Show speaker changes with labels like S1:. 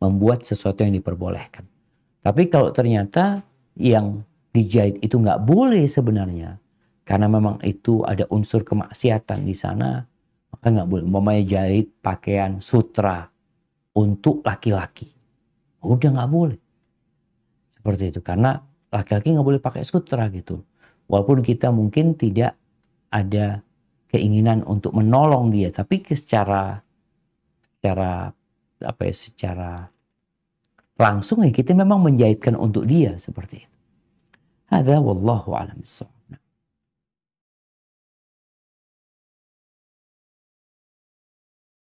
S1: membuat sesuatu yang diperbolehkan. Tapi kalau ternyata yang dijahit itu nggak boleh sebenarnya, karena memang itu ada unsur kemaksiatan di sana, maka nggak boleh. Umpamanya jahit pakaian sutra untuk laki-laki, udah nggak boleh. Seperti itu karena laki-laki nggak boleh pakai sutra gitu. Walaupun kita mungkin tidak ada keinginan untuk menolong dia, tapi secara secara apa ya secara langsung ya kita memang menjahitkan untuk dia seperti itu. Ada wallahu alam